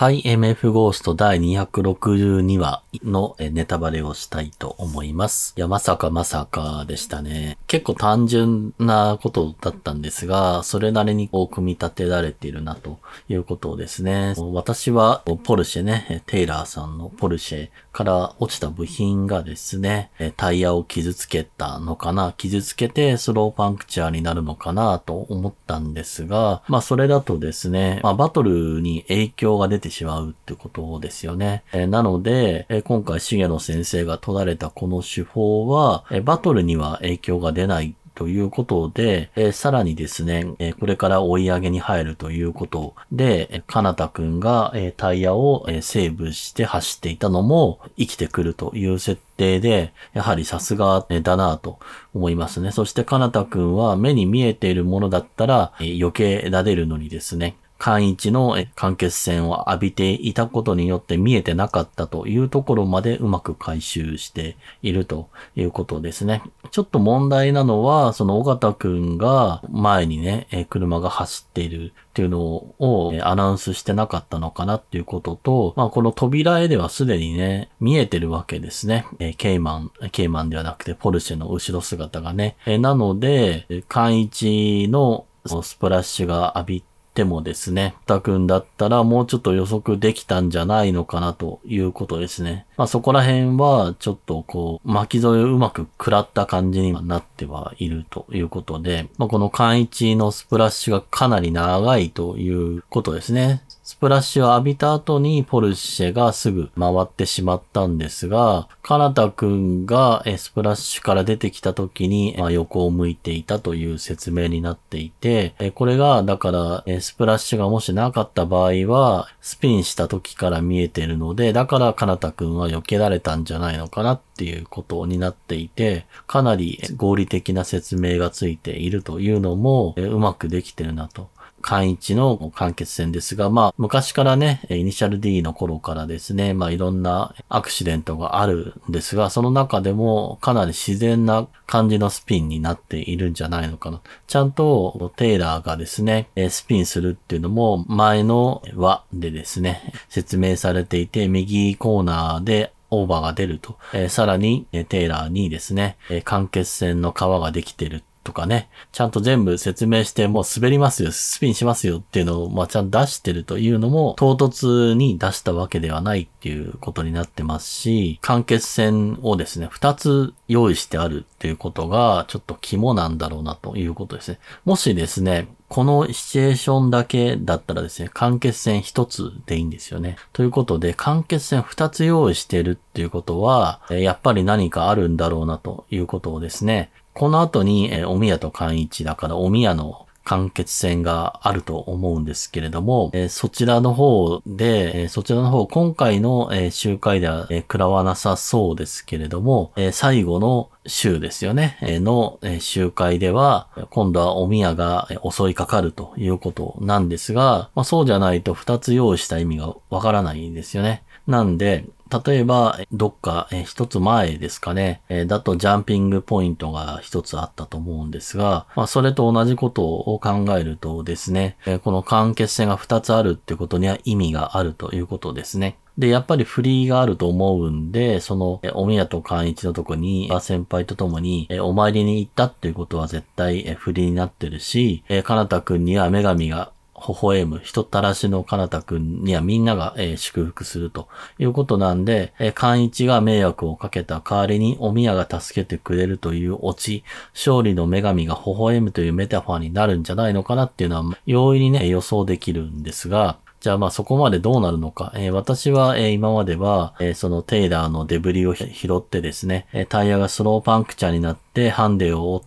はい、MF ゴースト第262話のネタバレをしたいと思います。いや、まさかまさかでしたね。結構単純なことだったんですが、それなりにこう組み立てられているなということですね。私はポルシェね、テイラーさんのポルシェから落ちた部品がですね、タイヤを傷つけたのかな、傷つけてスローパンクチャーになるのかなと思ったんですが、まあそれだとですね、まあバトルに影響が出ててしまうってことですよね。えなので、え今回、重野先生が取られたこの手法は、えバトルには影響が出ないということで、えー、さらにですね、えー、これから追い上げに入るということで、えー、かなたくんが、えー、タイヤを、えー、セーブして走っていたのも生きてくるという設定で、やはりさすがだなと思いますね。そしてかなたくんは目に見えているものだったら、えー、余計られるのにですね、寛一の間欠泉を浴びていたことによって見えてなかったというところまでうまく回収しているということですね。ちょっと問題なのは、その尾形くんが前にね、車が走っているっていうのをアナウンスしてなかったのかなっていうことと、まあこの扉絵ではすでにね、見えてるわけですね。ケイマン、ケイマンではなくてポルシェの後ろ姿がね。なので、寛一のスプラッシュが浴びてもですね、たくんだったらもうちょっと予測できたんじゃないのかなということですね。まあそこら辺はちょっとこう巻き添えをうまく食らった感じにはなってはいるということで、まあこの間一のスプラッシュがかなり長いということですね。スプラッシュを浴びた後にポルシェがすぐ回ってしまったんですが、カナタ君がスプラッシュから出てきた時に、ま横を向いていたという説明になっていて、これがだからスプラッシュがもしなかった場合はスピンした時から見えてるので、だからカナタ君は避けられたんじゃないのかなっていうことになっていて、かなり合理的な説明がついているというのもうまくできてるなと。関一の完結戦ですが、まあ、昔からね、イニシャル D の頃からですね、まあ、いろんなアクシデントがあるんですが、その中でもかなり自然な感じのスピンになっているんじゃないのかな。ちゃんと、テイラーがですね、スピンするっていうのも、前の輪でですね、説明されていて、右コーナーでオーバーが出ると、えー、さらに、えテイラーにですね、えー、間欠戦の皮ができてるとかね、ちゃんと全部説明して、もう滑りますよ、スピンしますよっていうのを、まあ、ちゃんと出してるというのも、唐突に出したわけではないっていうことになってますし、間欠戦をですね、2つ用意してあるっていうことが、ちょっと肝なんだろうなということですね。もしですね、このシチュエーションだけだったらですね、間欠線1つでいいんですよね。ということで、間欠線2つ用意してるっていうことは、やっぱり何かあるんだろうなということをですね、この後に、えー、お宮と寛一だから、お宮の間欠泉があると思うんですけれども、えそちらの方で、えそちらの方、今回の、え集会では、え食らわなさそうですけれども、え最後の週ですよね、えの、え集会では、今度はお宮が襲いかかるということなんですが、まあ、そうじゃないと二つ用意した意味がわからないんですよね。なんで、例えば、どっか、一つ前ですかね、だとジャンピングポイントが一つあったと思うんですが、まあ、それと同じことを考えるとですね、この完結性が二つあるってことには意味があるということですね。で、やっぱりフリーがあると思うんで、その、お宮と寛一のとこに、先輩と共に、お参りに行ったっていうことは絶対、フリーになってるし、かなたくんには女神が微笑む、人たらしのかなたくんにはみんなが、えー、祝福するということなんで、えー、寛一が迷惑をかけた代わりにお宮が助けてくれるというオチ、勝利の女神が微笑むというメタファーになるんじゃないのかなっていうのは容易にね、予想できるんですが、じゃあまあそこまでどうなるのか。えー、私は、えー、今までは、えー、そのテイラーのデブリを拾ってですね、えタイヤがスローパンクチャーになってハンデを追っ、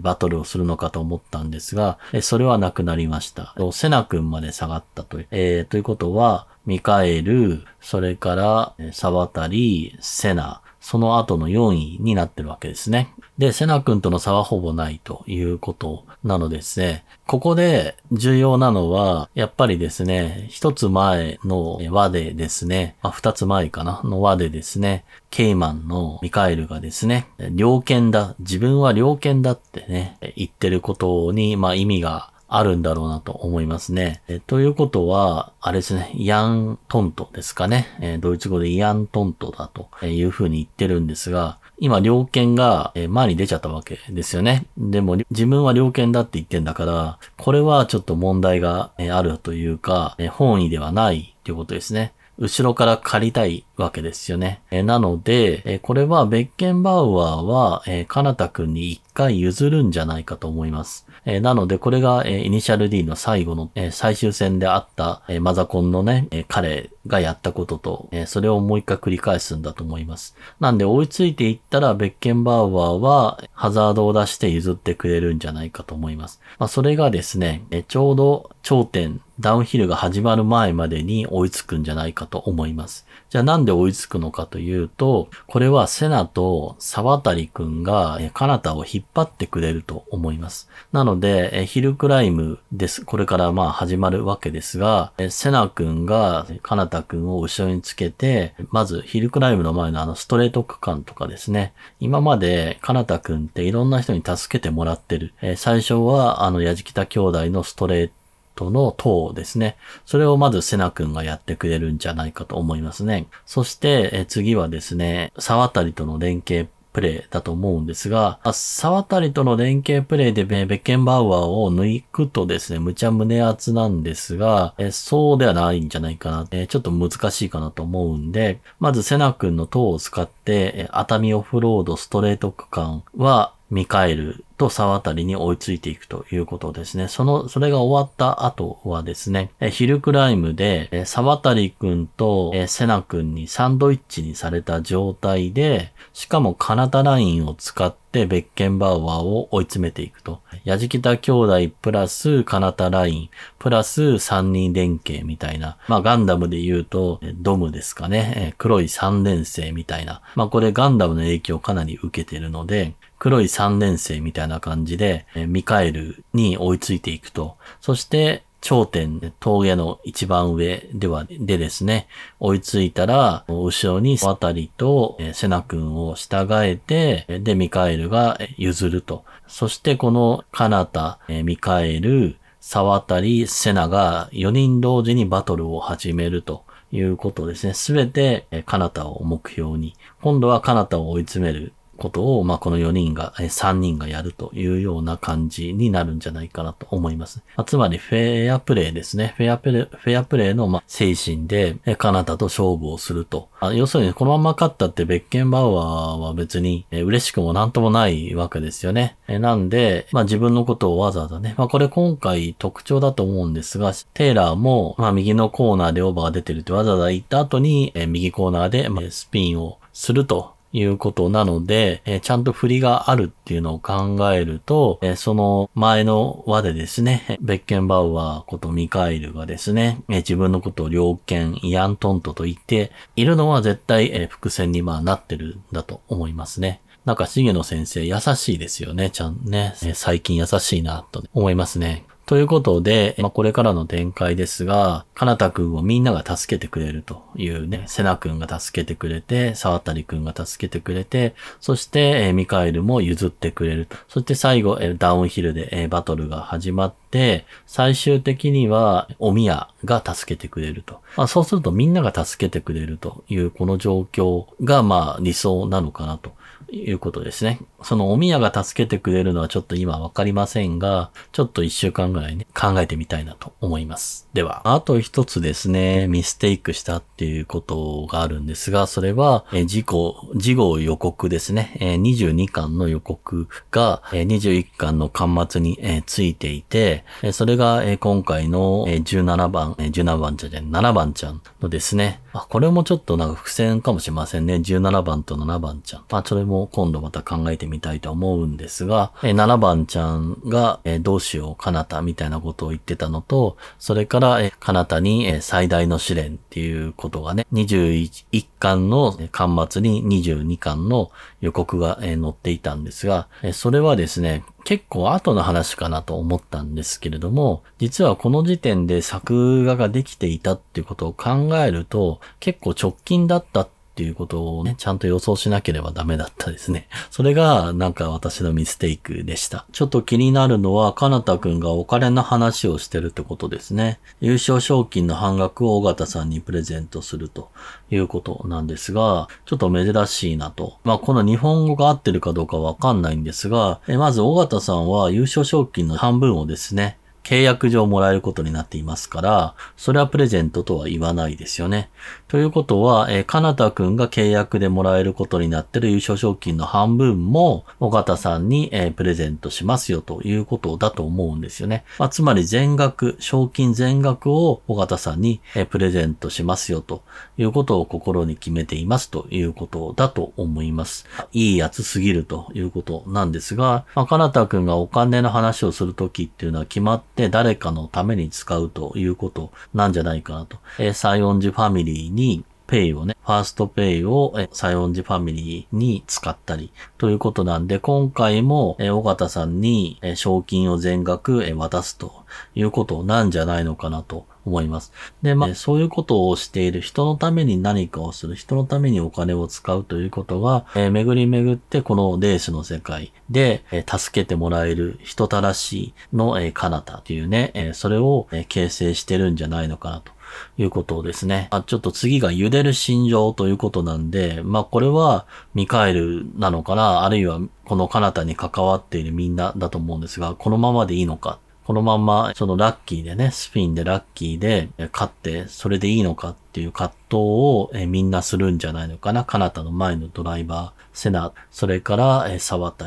バトルをするのかと思ったんですが、それはなくなりました。セナ君まで下がったとえー、ということは、ミカエル、それから、サバタリ、セナ、その後の4位になってるわけですね。で、セナ君との差はほぼないということなのですね。ここで重要なのは、やっぱりですね、一つ前の輪でですね、あ、二つ前かなの輪でですね、ケイマンのミカエルがですね、猟犬だ、自分は猟犬だってね、言ってることに、まあ意味があるんだろうなと思いますね。えということは、あれですね、イアントントですかね。えドイツ語でイアントントだというふうに言ってるんですが、今、猟犬が前に出ちゃったわけですよね。でも、自分は猟犬だって言ってんだから、これはちょっと問題があるというか、本意ではないということですね。後ろから借りたいわけですよね。えなので、えこれはベッケンバウアーは、えー、かなたくんに一回譲るんじゃないかと思います。えなので、これが、えイニシャル D の最後の、え最終戦であった、えマザコンのね、え彼がやったことと、えそれをもう一回繰り返すんだと思います。なんで、追いついていったら、ベッケンバウアーは、ハザードを出して譲ってくれるんじゃないかと思います。まあ、それがですね、えちょうど頂点、ダウンヒルが始まる前までに追いつくんじゃないかと思います。じゃあなんでで追いつくのかというと、これはセナと沢渡くんがカナタを引っ張ってくれると思います。なので、ヒルクライムです。これからまあ始まるわけですが、セナくんがカナタくんを後ろにつけて、まずヒルクライムの前のあのストレート区間とかですね、今までカナタくんっていろんな人に助けてもらってる。最初はあの矢敷田兄弟のストレートッの塔ですね。それをまずセナ君がやってくれるんじゃないかと思いますね。そして、え次はですね、沢渡との連携プレイだと思うんですが、沢渡との連携プレイでベッケンバウアーを抜くとですね、無茶胸圧なんですが、えそうではないんじゃないかな、えちょっと難しいかなと思うんで、まずセナ君の塔を使って、え熱海オフロードストレート区間は、ミカエルと沢渡に追いついていくということですね。その、それが終わった後はですね、ヒルクライムで沢渡くんとセナくんにサンドイッチにされた状態で、しかもカナタラインを使ってベッケンバウアーを追い詰めていくと。ヤジキタ兄弟プラスカナタライン、プラス三人連携みたいな。まあガンダムで言うとドムですかね。黒い三連星みたいな。まあこれガンダムの影響をかなり受けてるので、黒い3連星みたいな感じで、ミカエルに追いついていくと。そして、頂点、峠の一番上では、でですね、追いついたら、後ろに渡りとセナ君を従えて、で、ミカエルが譲ると。そしてこのカナタ、ミカエル、沢渡り、セナが4人同時にバトルを始めるということですね。すべてカナタを目標に。今度はカナタを追い詰めることを、まあ、この4人が、え3人がやるというような感じになるんじゃないかなと思います。まつまり、フェアプレイですね。フェアプレイ、フェアプレイの、ま精神で、えカナダと勝負をすると。あ要するに、このまま勝ったってベッケンバウアーは別に、え嬉しくもなんともないわけですよね。えなんで、まあ、自分のことをわざわざね、まあ、これ今回特徴だと思うんですが、テイラーも、ま右のコーナーでオーバーが出てるってわざわざ言った後に、え右コーナーで、まスピンをするということなので、えー、ちゃんと振りがあるっていうのを考えると、えー、その前の輪でですね、ベッケンバウアーことミカイルがですね、えー、自分のことを猟犬、イアントントと言っているのは絶対、え伏線にまあなってるんだと思いますね。なんか、重野先生優しいですよね、ちゃんね。え最近優しいな、と思いますね。ということで、まあ、これからの展開ですが、かなたくんをみんなが助けてくれるというね、セナくんが助けてくれて、沢りくんが助けてくれて、そして、えミカエルも譲ってくれると。そして最後、えダウンヒルで、えバトルが始まって、最終的には、おみやが助けてくれると。まあ、そうするとみんなが助けてくれるという、この状況が、まあ、理想なのかなと。いうことですね。そのお宮が助けてくれるのはちょっと今わかりませんが、ちょっと一週間ぐらいね、考えてみたいなと思います。では、あと一つですね、ミステイクしたっていうことがあるんですが、それは、え事故、事後予告ですね、え22巻の予告が、え21巻の巻末に、えついていて、えそれが、え今回の、え17番、え17番じゃね。じゃ7番ちゃんのですね、あ、これもちょっとなんか伏線かもしれませんね。17番と7番ちゃん。まあ、それも今度また考えてみたいと思うんですが、7番ちゃんが、えどうしよう、かなたみたいなことを言ってたのと、それから、かなたに、え最大の試練っていうことがね、21巻の巻末に22巻の予告が、え載っていたんですが、えそれはですね、結構後の話かなと思ったんですけれども、実はこの時点で作画ができていたっていうことを考えると、結構直近だったっっていうことをね、ちゃんと予想しなければダメだったですね。それがなんか私のミステイクでした。ちょっと気になるのは、かなたくんがお金の話をしてるってことですね。優勝賞金の半額を尾形さんにプレゼントするということなんですが、ちょっと珍しいなと。まあ、この日本語が合ってるかどうかわかんないんですが、えまず尾形さんは優勝賞金の半分をですね、契約上もらえることになっていますから、それはプレゼントとは言わないですよね。ということは、えー、かなたくんが契約でもらえることになってる優勝賞金の半分も、尾形さんに、えー、プレゼントしますよということだと思うんですよね。まあ、つまり全額、賞金全額を尾形さんに、えー、プレゼントしますよということを心に決めていますということだと思います。いいやつすぎるということなんですが、まあ、かなたくんがお金の話をするときっていうのは決まって誰かのために使うということなんじゃないかなと。えー、西園ファミリーにに、ペイをね、ファーストペイをサヨンジファミリーに使ったりということなんで、今回もえ、尾形さんにえ、賞金を全額え渡すということなんじゃないのかなと思います。で、まあ、そういうことをしている人のために何かをする、人のためにお金を使うということが、え巡り巡ってこのレースの世界で、え助けてもらえる人たらしの、えー、彼方というね、えそれを、え形成してるんじゃないのかなと。いうことですね。あちょっと次が茹でる心情ということなんで、まあこれはミカエルなのかな、あるいはこの彼方に関わっているみんなだと思うんですが、このままでいいのか。このまんま、そのラッキーでね、スピンでラッキーで勝って、それでいいのかっていう葛藤をみんなするんじゃないのかな。カナタの前のドライバー、セナ、それから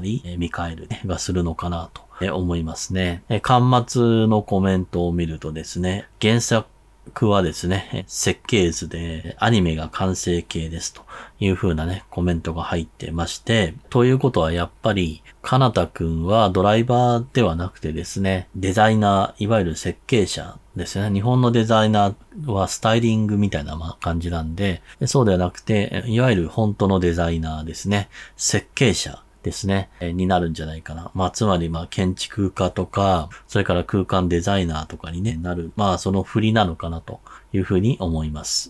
り、えミカエルがするのかなと思いますね。え、巻末のコメントを見るとですね、原作くはですね、設計図でアニメが完成形ですという風なね、コメントが入ってまして、ということはやっぱり、かなたくんはドライバーではなくてですね、デザイナー、いわゆる設計者ですね。日本のデザイナーはスタイリングみたいな感じなんで、そうではなくて、いわゆる本当のデザイナーですね、設計者ですね、えになるんじゃないかな。まあ、つまり、まあ、建築家とか、それから空間デザイナーとかに、ね、なる、まあ、その振りなのかなというふうに思います。